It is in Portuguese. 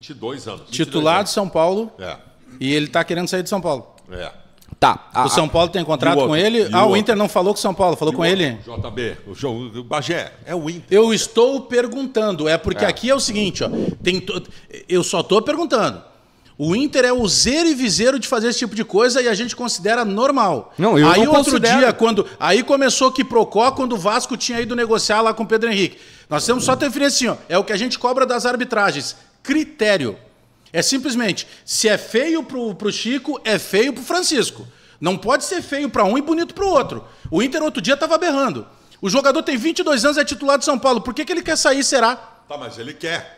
22 anos. 22 Titular anos. de São Paulo. É. E ele está querendo sair de São Paulo. É. Tá. A, o ah, São ah. Paulo tem contrato outro, com ele. Ah, o, Inter não falou com o São Paulo, falou com outro, ele. JB, o, João, o Bagé, é o Inter. Eu estou perguntando, é porque é. aqui é o seguinte, ó, tem to... eu só estou perguntando. O Inter é o useiro e viseiro de fazer esse tipo de coisa e a gente considera normal. Não, eu aí não outro considero. dia, quando. Aí começou que Procó quando o Vasco tinha ido negociar lá com o Pedro Henrique. Nós temos só ter assim, ó, é o que a gente cobra das arbitragens critério. É simplesmente, se é feio pro, pro Chico, é feio pro Francisco. Não pode ser feio para um e bonito para o outro. O Inter outro dia estava berrando. O jogador tem 22 anos, é titular de São Paulo. Por que, que ele quer sair, será? Tá, mas ele quer.